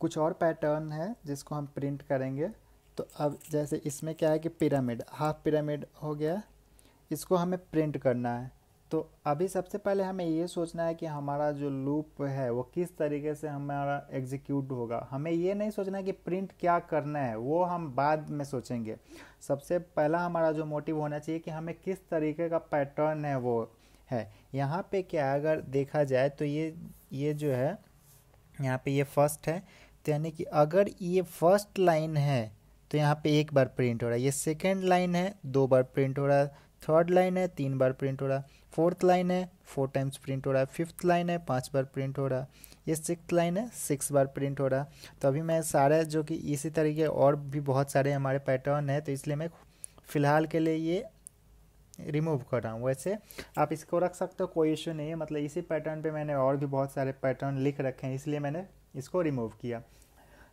कुछ और पैटर्न है जिसको हम प्रिंट करेंगे तो अब जैसे इसमें क्या है कि पिरामिड हाफ पिरामिड हो गया इसको हमें प्रिंट करना है तो अभी सबसे पहले हमें ये सोचना है कि हमारा जो लूप है वो किस तरीके से हमारा एग्जीक्यूट होगा हमें ये नहीं सोचना है कि प्रिंट क्या करना है वो हम बाद में सोचेंगे सबसे पहला हमारा जो मोटिव होना चाहिए कि हमें किस तरीके का पैटर्न है वो है यहाँ पे क्या अगर देखा जाए तो ये ये जो है यहाँ पे ये फर्स्ट है तो यानी कि अगर ये फर्स्ट लाइन है तो यहाँ पे एक बार प्रिंट हो रहा है ये सेकेंड लाइन है दो बार प्रिंट हो रहा है थर्ड लाइन है तीन बार प्रिंट हो रहा है फोर्थ लाइन है फोर टाइम्स प्रिंट हो रहा है फिफ्थ लाइन है पांच बार प्रिंट हो रहा है ये सिक्स लाइन है सिक्स बार प्रिंट हो रहा है तो अभी मैं सारा जो कि इसी तरीके और भी बहुत सारे हमारे पैटर्न है तो इसलिए मैं फ़िलहाल के लिए ये रिमूव कर रहा हूँ वैसे आप इसको रख सकते हो कोई इशू नहीं है मतलब इसी पैटर्न पे मैंने और भी बहुत सारे पैटर्न लिख रखे हैं इसलिए मैंने इसको रिमूव किया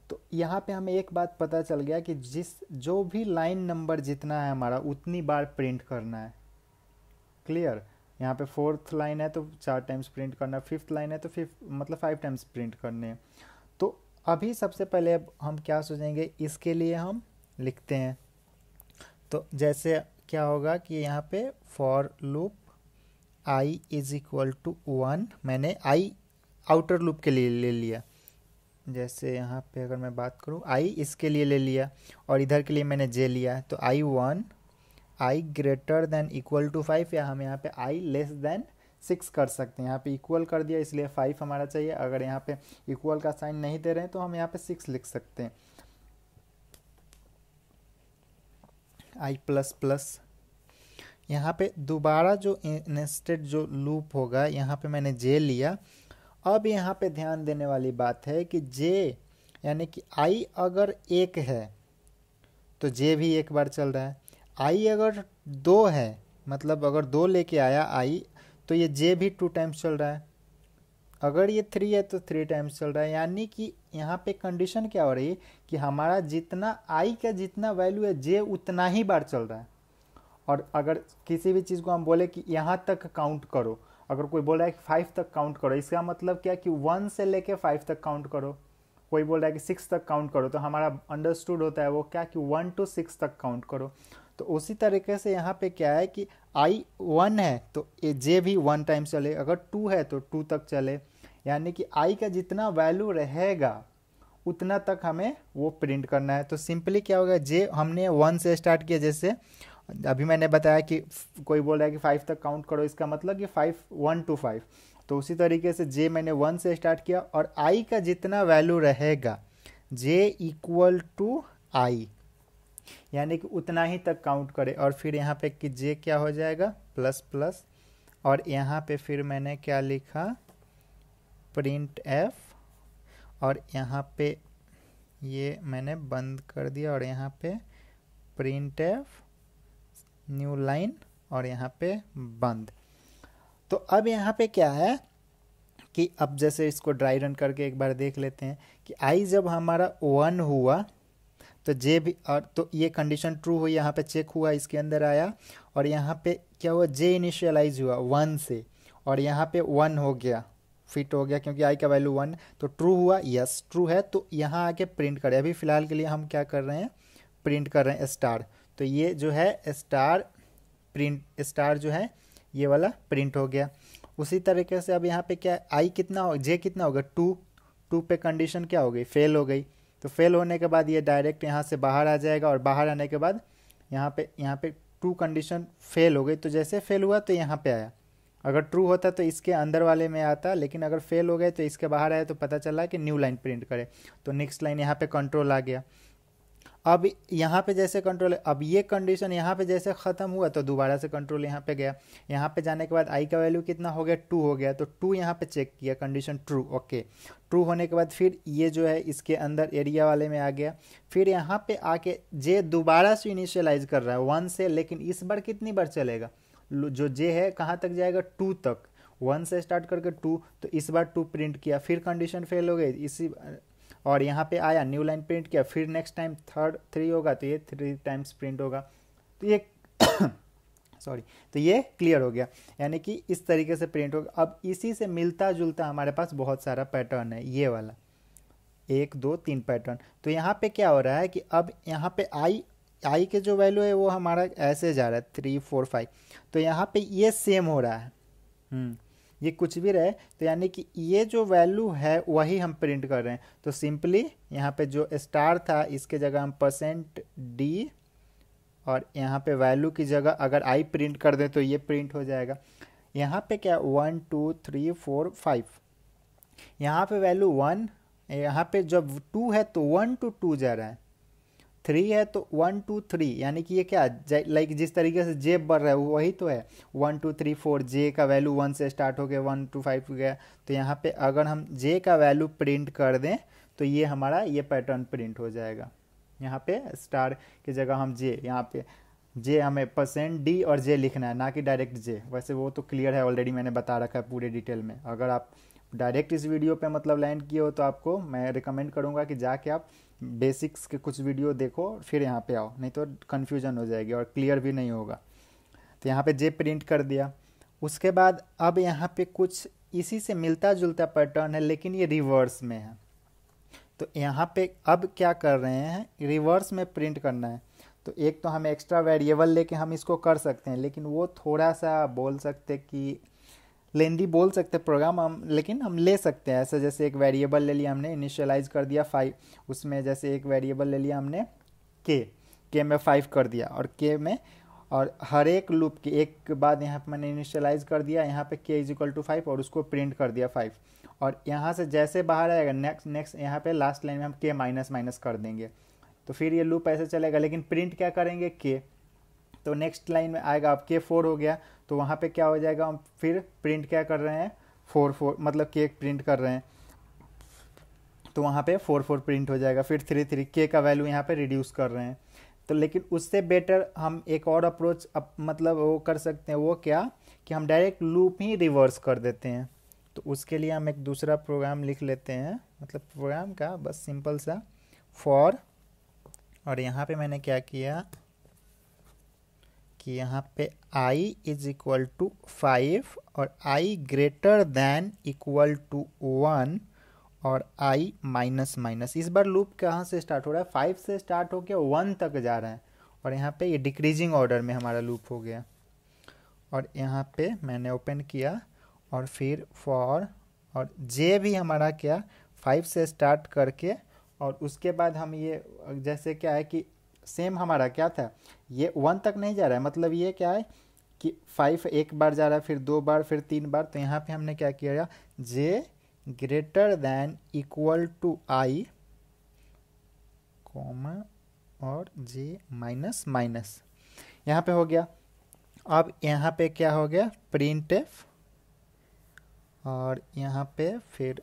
तो यहाँ पे हमें एक बात पता चल गया कि जिस जो भी लाइन नंबर जितना है हमारा उतनी बार प्रिंट करना है क्लियर यहाँ पे फोर्थ लाइन है तो चार टाइम्स प्रिंट करना फिफ्थ लाइन है तो फिफ्थ मतलब फाइव टाइम्स प्रिंट करने हैं तो अभी सबसे पहले अब हम क्या सोचेंगे इसके लिए हम लिखते हैं तो जैसे क्या होगा कि यहाँ पे for loop I is equal to one मैंने आई आउटर लूप के लिए ले लिया जैसे यहाँ पे अगर मैं बात करूँ आई इसके लिए ले लिया और इधर के लिए मैंने जे लिया तो I one I greater than equal to five या हम यहाँ पे आई लेस देन सिक्स कर सकते हैं यहाँ पे इक्वल कर दिया इसलिए फाइव हमारा चाहिए अगर यहाँ पे इक्वल का साइन नहीं दे रहे हैं तो हम यहाँ पे सिक्स लिख सकते हैं आई प्लस प्लस यहाँ पे दोबारा जो नेस्टेड जो लूप होगा यहाँ पे मैंने जे लिया अब यहाँ पे ध्यान देने वाली बात है कि जे यानी कि आई अगर एक है तो जे भी एक बार चल रहा है आई अगर दो है मतलब अगर दो लेके आया आई तो ये जे भी टू टाइम्स चल रहा है अगर ये थ्री है तो थ्री टाइम्स चल रहा है यानी कि यहाँ पे कंडीशन क्या हो रही है कि हमारा जितना आई का जितना वैल्यू है जे उतना ही बार चल रहा है और अगर किसी भी चीज़ को हम बोले कि यहाँ तक काउंट करो अगर कोई बोल रहा है कि फाइव तक काउंट करो इसका मतलब क्या कि वन से लेके फाइव तक काउंट करो कोई बोल रहा है कि सिक्स तक काउंट करो तो हमारा अंडरस्टूड होता है वो क्या कि वन टू सिक्स तक काउंट करो तो उसी तरीके से यहाँ पे क्या है कि आई वन है तो जे भी वन टाइम चले अगर टू है तो टू तक चले यानी कि आई का जितना वैल्यू रहेगा उतना तक हमें वो प्रिंट करना है तो सिंपली क्या होगा जे हमने वन से स्टार्ट किया जैसे अभी मैंने बताया कि कोई बोल रहा है कि फाइव तक काउंट करो इसका मतलब कि फाइव वन टू फाइव तो उसी तरीके से जे मैंने वन से स्टार्ट किया और आई का जितना वैल्यू रहेगा जे इक्वल टू आई यानी कि उतना ही तक काउंट करे और फिर यहाँ पे कि जे क्या हो जाएगा प्लस प्लस और यहाँ पे फिर मैंने क्या लिखा प्रिंट एफ और यहाँ पे ये मैंने बंद कर दिया और यहाँ पे प्रिंट एफ न्यू लाइन और यहाँ पे बंद तो अब यहाँ पे क्या है कि अब जैसे इसको ड्राई रन करके एक बार देख लेते हैं कि आई जब हमारा वन हुआ तो जे भी और तो ये कंडीशन ट्रू हुई यहाँ पे चेक हुआ इसके अंदर आया और यहाँ पे क्या हुआ जे इनिशियलाइज हुआ वन से और यहाँ पे वन हो गया फिट हो गया क्योंकि आई का वैल्यू वन तो ट्रू हुआ यस ट्रू है तो यहाँ आके प्रिंट करें अभी फ़िलहाल के लिए हम क्या कर रहे हैं प्रिंट कर रहे हैं स्टार तो ये जो है स्टार प्रिंट स्टार जो है ये वाला प्रिंट हो गया उसी तरीके से अब यहाँ पे क्या आई कितना हो जे कितना होगा टू टू पे कंडीशन क्या हो गई फेल हो गई तो फेल होने के बाद ये डायरेक्ट यहाँ से बाहर आ जाएगा और बाहर आने के बाद यहाँ पे यहाँ पे टू कंडीशन फेल हो गई तो जैसे फेल हुआ तो यहाँ पे आया अगर ट्रू होता तो इसके अंदर वाले में आता लेकिन अगर फेल हो गए तो इसके बाहर आया तो पता चला कि न्यू लाइन प्रिंट करे तो नेक्स्ट लाइन यहाँ पे कंट्रोल आ गया अब यहाँ पे जैसे कंट्रोल अब ये कंडीशन यहाँ पे जैसे ख़त्म हुआ तो दोबारा से कंट्रोल यहाँ पे गया यहाँ पे जाने के बाद आई का वैल्यू कितना हो गया टू हो गया तो टू यहाँ पे चेक किया कंडीशन ट्रू ओके ट्रू होने के बाद फिर ये जो है इसके अंदर एरिया वाले में आ गया फिर यहाँ पे आके जे दोबारा से इनिशियलाइज कर रहा है वन से लेकिन इस बार कितनी बार चलेगा जो जे है कहाँ तक जाएगा टू तक वन से स्टार्ट करके टू तो इस बार टू प्रिंट किया फिर कंडीशन फेल हो गई इसी और यहाँ पे आया न्यू लाइन प्रिंट किया फिर नेक्स्ट टाइम थर्ड थ्री होगा तो ये थ्री टाइम्स प्रिंट होगा तो ये सॉरी तो ये क्लियर हो गया यानी कि इस तरीके से प्रिंट होगा अब इसी से मिलता जुलता हमारे पास बहुत सारा पैटर्न है ये वाला एक दो तीन पैटर्न तो यहाँ पे क्या हो रहा है कि अब यहाँ पे आई आई के जो वैल्यू है वो हमारा ऐसे जा रहा है थ्री फोर फाइव तो यहाँ पे ये सेम हो रहा है हम्म। ये कुछ भी रहे तो यानी कि ये जो वैल्यू है वही हम प्रिंट कर रहे हैं तो सिंपली यहाँ पे जो स्टार था इसके जगह हम परसेंट डी और यहाँ पे वैल्यू की जगह अगर आई प्रिंट कर दें तो ये प्रिंट हो जाएगा यहाँ पे क्या one two three four five यहाँ पे वैल्यू वन यहाँ पे जब टू है तो वन टू टू जा रहा है थ्री है तो वन टू थ्री यानी कि ये क्या लाइक जिस तरीके से जे बढ़ रहा है वही तो है one two three four J का वैल्यू वन से स्टार्ट हो गया वन टू फाइव हो गया तो यहाँ पे अगर हम जे का वैल्यू प्रिंट कर दें तो ये हमारा ये पैटर्न प्रिंट हो जाएगा यहाँ पे स्टार की जगह हम जे यहाँ पे जे हमें परसेंट डी और जे लिखना है ना कि डायरेक्ट जे वैसे वो तो क्लियर है ऑलरेडी मैंने बता रखा है पूरे डिटेल में अगर आप डायरेक्ट इस वीडियो पे मतलब लैंड किए हो तो आपको मैं रिकमेंड करूँगा कि जाके आप बेसिक्स के कुछ वीडियो देखो फिर यहाँ पे आओ नहीं तो कन्फ्यूजन हो जाएगी और क्लियर भी नहीं होगा तो यहाँ पे जे प्रिंट कर दिया उसके बाद अब यहाँ पे कुछ इसी से मिलता जुलता पैटर्न है लेकिन ये रिवर्स में है तो यहाँ पे अब क्या कर रहे हैं रिवर्स में प्रिंट करना है तो एक तो हम एक्स्ट्रा वेरिएबल लेके हम इसको कर सकते हैं लेकिन वो थोड़ा सा बोल सकते कि लेंदी बोल सकते प्रोग्राम हम लेकिन हम ले सकते हैं ऐसे जैसे एक वेरिएबल ले लिया हमने इनिशियलाइज कर दिया फाइव उसमें जैसे एक वेरिएबल ले लिया हमने के के में फाइव कर दिया और के में और हर एक लूप के एक बाद यहाँ पर मैंने इनिशियलाइज कर दिया यहाँ पे के इज इक्वल टू फाइव और उसको प्रिंट कर दिया फाइव और यहाँ से जैसे बाहर आएगा नेक्स्ट नेक्स्ट यहाँ पे लास्ट लाइन में हम के माइनस माइनस कर देंगे तो फिर ये लूप ऐसे चलेगा लेकिन प्रिंट क्या करेंगे के तो नेक्स्ट लाइन में आएगा आप के फोर हो गया तो वहाँ पे क्या हो जाएगा हम फिर प्रिंट क्या कर रहे हैं फोर फोर मतलब केक प्रिंट कर रहे हैं तो वहाँ पे फोर फोर प्रिंट हो जाएगा फिर थ्री थ्री के का वैल्यू यहाँ पे रिड्यूस कर रहे हैं तो लेकिन उससे बेटर हम एक और अप्रोच अप, मतलब वो कर सकते हैं वो क्या कि हम डायरेक्ट लूप ही रिवर्स कर देते हैं तो उसके लिए हम एक दूसरा प्रोग्राम लिख लेते हैं मतलब प्रोग्राम का बस सिंपल सा फॉर और यहाँ पे मैंने क्या किया कि यहाँ पे i is equal to five और i greater than equal to one और i माइनस माइनस इस बार लूप कहाँ से स्टार्ट हो रहा है फाइव से स्टार्ट होकर वन तक जा रहे हैं और यहाँ पे ये डिक्रीजिंग ऑर्डर में हमारा लूप हो गया और यहाँ पे मैंने ओपन किया और फिर फॉर और जे भी हमारा क्या फाइव से स्टार्ट करके और उसके बाद हम ये जैसे क्या है कि सेम हमारा क्या था ये वन तक नहीं जा रहा है मतलब ये क्या है कि फाइव एक बार जा रहा है फिर दो बार फिर तीन बार तो यहाँ पे हमने क्या किया गया J greater than equal to I comma और जे माइनस माइनस यहाँ पे हो गया अब यहाँ पे क्या हो गया प्रिंट एफ और यहाँ पे फिर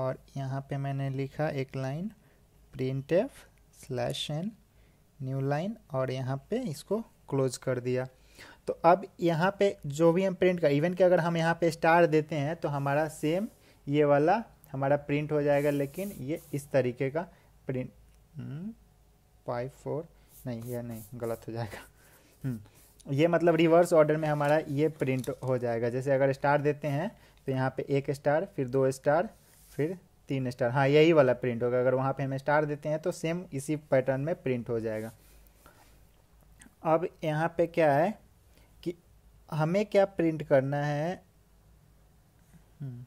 और यहाँ पे मैंने लिखा एक line print F slash N new line और यहाँ पे इसको क्लोज कर दिया तो अब यहाँ पे जो भी हम प्रिंट कर इवन कि अगर हम यहाँ पे स्टार देते हैं तो हमारा सेम ये वाला हमारा प्रिंट हो जाएगा लेकिन ये इस तरीके का प्रिंट फाइव फोर नहीं ये नहीं गलत हो जाएगा हम्म, ये मतलब रिवर्स ऑर्डर में हमारा ये प्रिंट हो जाएगा जैसे अगर स्टार देते हैं तो यहाँ पे एक स्टार फिर दो स्टार फिर तीन स्टार हाँ यही वाला प्रिंट होगा अगर वहाँ पे हम स्टार देते हैं तो सेम इसी पैटर्न में प्रिंट हो जाएगा अब यहाँ पे क्या है कि हमें क्या प्रिंट करना है हम्म।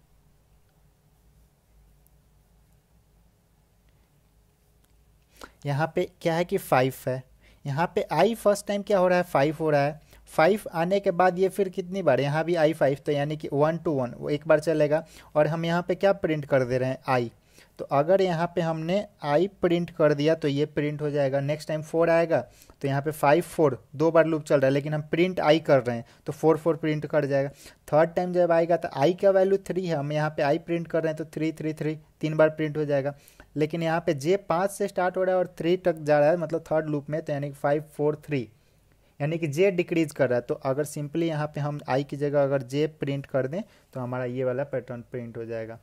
यहाँ पे क्या है कि फाइव है यहाँ पे आई फर्स्ट टाइम क्या हो रहा है फाइव हो रहा है फाइव आने के बाद ये फिर कितनी बार यहाँ भी आई फाइव तो यानी कि वन टू वन वो एक बार चलेगा और हम यहाँ पे क्या प्रिंट कर दे रहे हैं आई तो अगर यहाँ पे हमने आई प्रिंट कर दिया तो ये प्रिंट हो जाएगा नेक्स्ट टाइम फोर आएगा तो यहाँ पे फाइव फोर दो बार लूप चल रहा है लेकिन हम प्रिंट आई कर रहे हैं तो फोर फोर प्रिंट कर जाएगा थर्ड टाइम जब आएगा तो आई का वैल्यू थ्री है हम यहाँ पे आई प्रिंट कर रहे हैं तो थ्री थ्री थ्री तीन बार प्रिंट हो जाएगा लेकिन यहाँ पे जे पाँच से स्टार्ट हो रहा है और थ्री तक जा रहा है मतलब थर्ड लूप में तो यानी कि फाइव फोर थ्री यानी कि जे डिक्रीज कर रहा है तो अगर सिंपली यहाँ पे हम आई की जगह अगर जे प्रिंट कर दें तो हमारा ये वाला पैटर्न प्रिंट हो जाएगा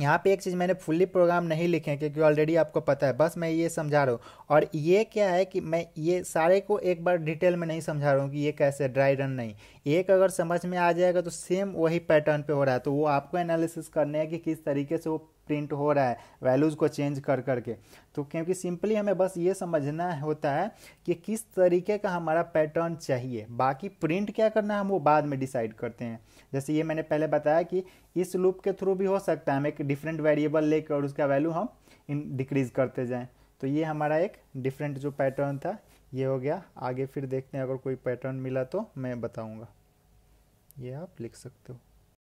यहाँ पे एक चीज़ मैंने फुल्ली प्रोग्राम नहीं लिखे हैं क्योंकि ऑलरेडी आपको पता है बस मैं ये समझा रहा हूँ और ये क्या है कि मैं ये सारे को एक बार डिटेल में नहीं समझा रहा हूँ कि ये कैसे ड्राई रन नहीं एक अगर समझ में आ जाएगा तो सेम वही पैटर्न पे हो रहा है तो वो आपको एनालिसिस करने है कि किस तरीके से वो प्रिंट हो रहा है वैल्यूज़ को चेंज कर करके तो क्योंकि सिंपली हमें बस ये समझना होता है कि किस तरीके का हमारा पैटर्न चाहिए बाकी प्रिंट क्या करना है हम वो बाद में डिसाइड करते हैं जैसे ये मैंने पहले बताया कि इस लूप के थ्रू भी हो सकता है हम एक डिफरेंट वेरिएबल लेकर और उसका वैल्यू हम इन डिक्रीज़ करते जाएँ तो ये हमारा एक डिफरेंट जो पैटर्न था ये हो गया आगे फिर देखते हैं अगर कोई पैटर्न मिला तो मैं बताऊँगा ये आप लिख सकते हो